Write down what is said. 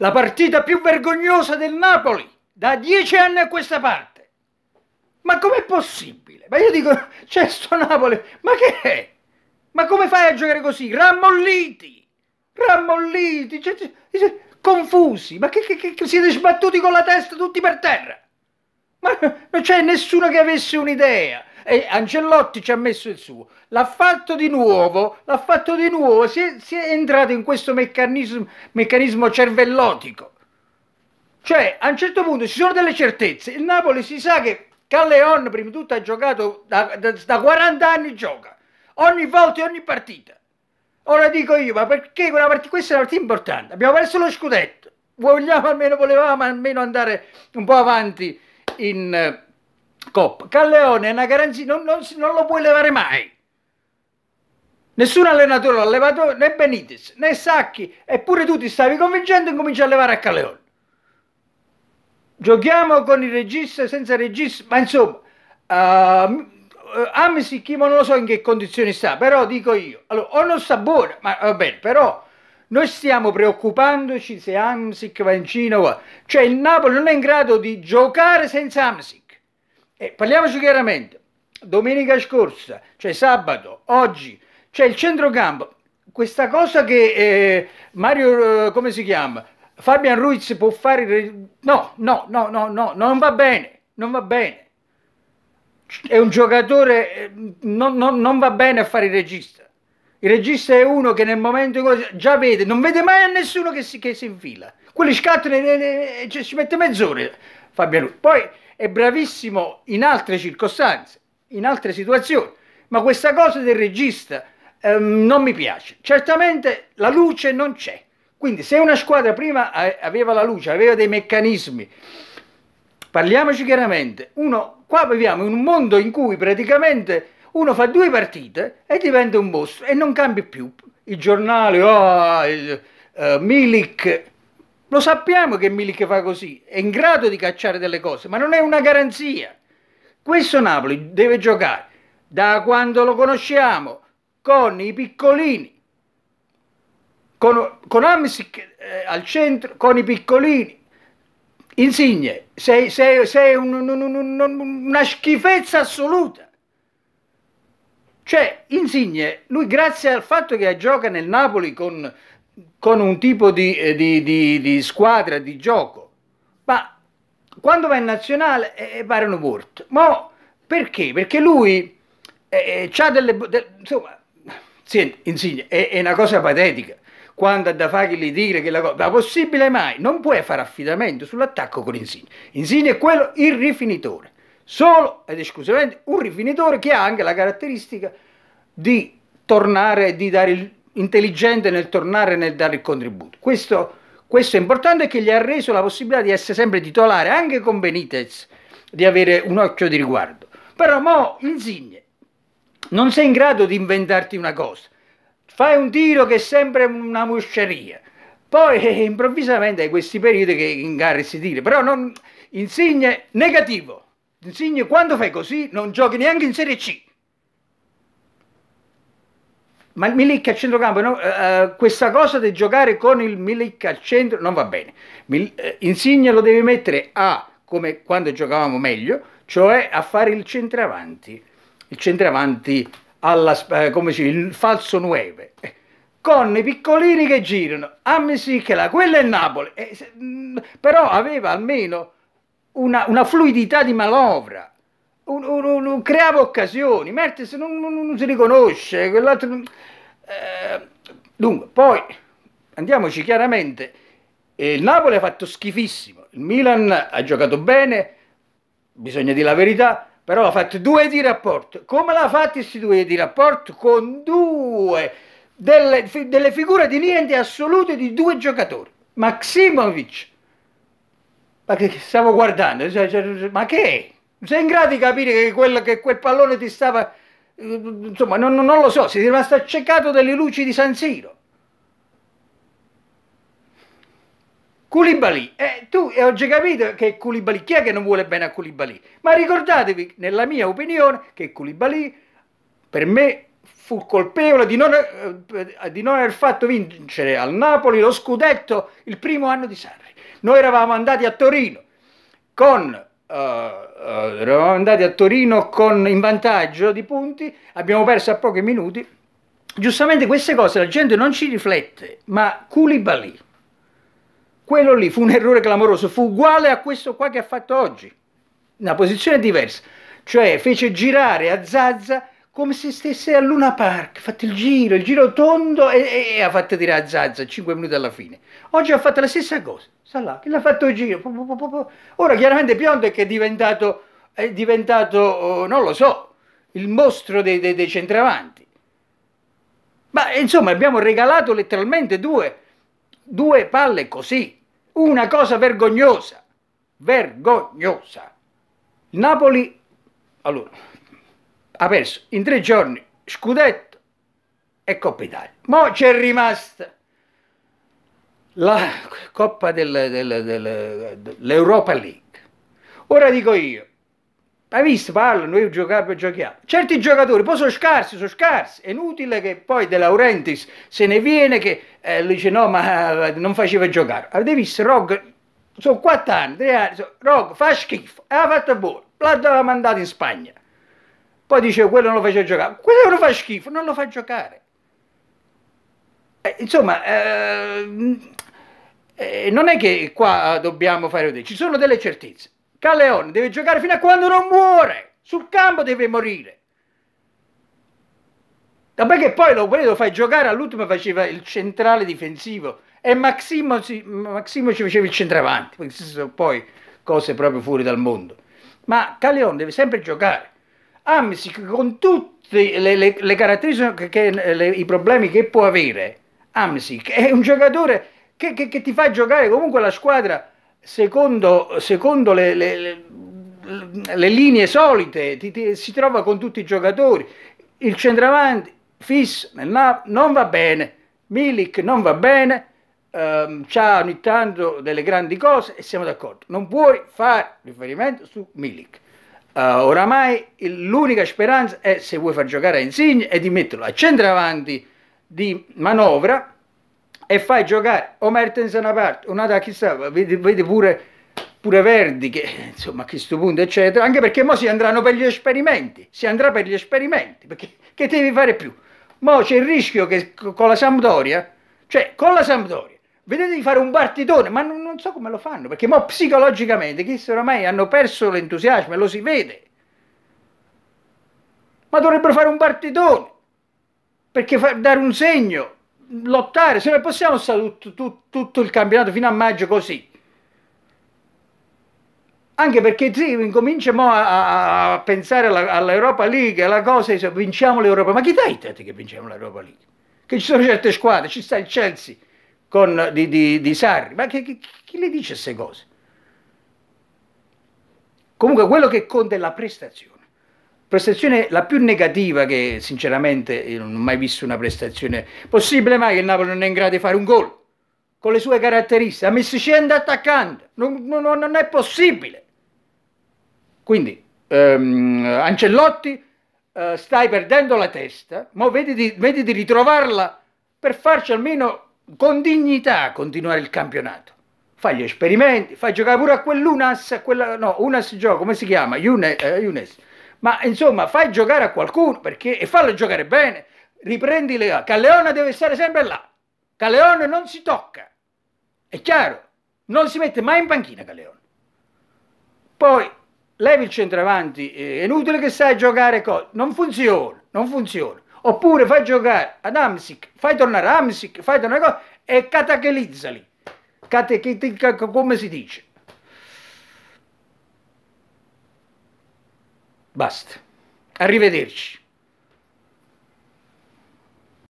la partita più vergognosa del Napoli da dieci anni a questa parte. Ma com'è possibile? Ma io dico, c'è sto Napoli, ma che è? Ma come fai a giocare così? Rammolliti, rammolliti, cioè, cioè, confusi, ma che, che, che, siete sbattuti con la testa tutti per terra? Ma non c'è nessuno che avesse un'idea, e Ancelotti ci ha messo il suo, l'ha fatto di nuovo, l'ha fatto di nuovo, si è, si è entrato in questo meccanismo, meccanismo cervellotico. Cioè, a un certo punto ci sono delle certezze, il Napoli si sa che Calleon prima di tutto ha giocato da, da, da 40 anni gioca, ogni volta e ogni partita. Ora dico io, ma perché partita, questa è una partita importante, abbiamo perso lo scudetto, vogliamo almeno, volevamo almeno andare un po' avanti in Coppa. Calleone è una garanzia, non, non, non lo puoi levare mai. Nessun allenatore l'ha levato, né Benitez, né Sacchi, eppure tu ti stavi convincendo e cominci a levare a Calleone. Giochiamo con il regista, senza regista, ma insomma, uh, ehm, eh, Amisi Chimo non lo so in che condizioni sta, però dico io, allora, o non sta buono, ma va bene, però noi stiamo preoccupandoci se Amsic va in Cina Cioè il Napoli non è in grado di giocare senza Amsic. E eh, parliamoci chiaramente, domenica scorsa, cioè sabato, oggi, c'è il centrocampo. Questa cosa che eh, Mario, eh, come si chiama? Fabian Ruiz può fare... No, no, no, no, no, non va bene, non va bene. È un giocatore, eh, non, non, non va bene a fare il regista. Il regista è uno che nel momento in cui già vede, non vede mai a nessuno che si, che si infila. Quelli scattano e, e, e ci mette mezz'ora Fabian Ruiz. Poi è bravissimo in altre circostanze, in altre situazioni, ma questa cosa del regista ehm, non mi piace. Certamente la luce non c'è, quindi se una squadra prima aveva la luce, aveva dei meccanismi, parliamoci chiaramente, uno, qua viviamo in un mondo in cui praticamente uno fa due partite e diventa un mostro e non cambia più. Il giornale, oh, il, uh, Milik, lo sappiamo che Milik fa così, è in grado di cacciare delle cose, ma non è una garanzia. Questo Napoli deve giocare da quando lo conosciamo con i piccolini, con, con Amsic eh, al centro, con i piccolini. Insigne, sei, sei, sei un, un, un, una schifezza assoluta. Cioè, Insigne, lui grazie al fatto che gioca nel Napoli con con un tipo di, eh, di, di, di squadra, di gioco, ma quando va in nazionale eh, eh pare un morto. Ma perché? Perché lui eh, eh ha delle... De, insomma, sì, insigne, è, è, una cosa patetica. Quando ha da fare gli dire che la cosa... Ma possibile mai? Non puoi fare affidamento sull'attacco con Insigne. Insigne è quello il rifinitore. Solo ed esclusivamente un rifinitore che ha anche la caratteristica di tornare, di dare il intelligente nel tornare e nel dare il contributo. Questo, questo è importante che gli ha reso la possibilità di essere sempre titolare, anche con Benitez, di avere un occhio di riguardo. Però mo Insigne non sei in grado di inventarti una cosa. Fai un tiro che è sempre una musceria. Poi eh, improvvisamente hai questi periodi che in gara si tira. Però non, Insigne negativo. Insigne quando fai così non giochi neanche in Serie C ma il Milik a centrocampo, no? uh, questa cosa di giocare con il Milik al centro non va bene. Mil, uh, Insigne lo deve mettere a, come quando giocavamo meglio, cioè a fare il centravanti, il centravanti alla, uh, come si dice, il falso 9, con i piccolini che girano, a Mesichela, quello è Napoli, eh, se, mh, mm, però aveva almeno una, una fluidità di manovra un, un, un, creava occasioni, Mertens non, non, non si riconosce, quell'altro... Eh, dunque, poi andiamoci chiaramente, eh, il Napoli ha fatto schifissimo, il Milan ha giocato bene, bisogna dire la verità, però ha fatto due di rapporto. Come l'ha fatto questi due di rapporto? Con due, delle, delle figure di niente assolute di due giocatori. Maximovic, ma che stavo guardando, cioè, cioè, ma che è? sei in grado di capire che quel, che quel pallone ti stava... Insomma, non, non lo so, sei rimasto accecato dalle luci di San Siro. Culibali, eh, tu hai oggi capito che Culibali, chi è che non vuole bene a Culibali? Ma ricordatevi, nella mia opinione, che Culibali per me fu colpevole di non, eh, di non, aver fatto vincere al Napoli lo scudetto il primo anno di Sarri. Noi eravamo andati a Torino con uh, eravamo andati a Torino con, in vantaggio di punti, abbiamo perso a pochi minuti. Giustamente queste cose la gente non ci riflette, ma Koulibaly, quello lì fu un errore clamoroso, fu uguale a questo qua che ha fatto oggi, una posizione diversa, cioè fece girare a Zazza come se stesse a Luna Park, ha fatto il giro, il giro tondo e, e ha fatto tirare a Zazza 5 minuti alla fine. Oggi ha fatto la stessa cosa, sta là, che l'ha fatto il giro. Ora chiaramente Pionda è diventato, è diventato, oh, non lo so, il mostro dei, dei, dei centravanti. Ma insomma abbiamo regalato letteralmente due, due palle così, una cosa vergognosa, vergognosa. Napoli, allora ha perso in tre giorni Scudetto e Coppa Italia. Mo c'è rimasta la Coppa dell'Europa League. Ora dico io, hai visto, parlo, noi giochiamo, e giochiamo. Certi giocatori poi sono scarsi, sono scarsi. È inutile che poi De Laurentiis se ne viene che eh, lui dice no, ma non faceva giocare. Avete visto, Rog, sono 4 anni, 3 anni, Rog fa schifo, ha fatto buono, l'ha mandato in Spagna. Poi dice quello non lo faceva giocare, quello lo fa schifo, non lo fa giocare. Eh, insomma, eh, eh, non è che qua dobbiamo fare vedere, ci sono delle certezze. Caleone deve giocare fino a quando non muore, sul campo deve morire. Vabbè che poi lo, lo fai giocare all'ultimo faceva il centrale difensivo e Maximo, ci, Maximo ci faceva il centravanti, sono poi cose proprio fuori dal mondo. Ma Caleone deve sempre giocare. AMSIC con tutte le, le, le caratteristiche, che, le, i problemi che può avere, AMSIC è un giocatore che, che, che ti fa giocare comunque la squadra secondo, secondo le, le linee solite, ti, ti, si trova con tutti i giocatori. Il centravanti, Fis non va bene, Milik non va bene, ehm, ha ogni tanto delle grandi cose e siamo d'accordo. Non puoi fare riferimento su Milik uh, oramai l'unica speranza è se vuoi far giocare a Insigne è di metterlo a centravanti di manovra e fai giocare o Mertens da una parte, o un'altra chissà, vedi, vedi pure, pure Verdi che insomma a questo punto eccetera, anche perché mo si andranno per gli esperimenti, si andrà per gli esperimenti, perché che devi fare più? Mo c'è il rischio che con la Sampdoria, cioè con la Sampdoria, vedete di fare un partitone, ma non, non so come lo fanno, perché mo psicologicamente questi oramai hanno perso l'entusiasmo e lo si vede. Ma dovrebbero fare un partitone, perché fa, dare un segno, lottare, se non possiamo stare tutto, tutto, tutto il campionato fino a maggio così. Anche perché sì, incominciamo a, a, pensare all'Europa League, alla cosa, vinciamo l'Europa, ma chi dai tetti che vinciamo l'Europa League? Che ci sono certe squadre, ci sta il Chelsea, con, di, di, di, Sarri. Ma che, che, chi le dice queste cose? Comunque quello che conta è la prestazione. Prestazione la più negativa che sinceramente non ho mai visto una prestazione. Possibile mai che il Napoli non è in grado di fare un gol con le sue caratteristiche? Ha messo 100 attaccanti, non, non, non è possibile. Quindi ehm, Ancellotti eh, stai perdendo la testa, ma vedi di, vedi di ritrovarla per farci almeno con dignità continuare il campionato. Fai gli esperimenti, fai giocare pure a quell'Unas, a quella, no, Unas gioca, come si chiama? Eh, Unes, eh, Ma insomma, fai giocare a qualcuno perché, e fallo giocare bene. Riprendi le Calleone deve stare sempre là. Calleone non si tocca. È chiaro, non si mette mai in panchina Calleone. Poi levi il centravanti, è inutile che sai giocare, non funziona, non funziona. Oppure fai giocare ad Amsic, fai tornare Amsic, fai tornare cosa e catechelizzali. Cate, come si dice? Basta. Arrivederci.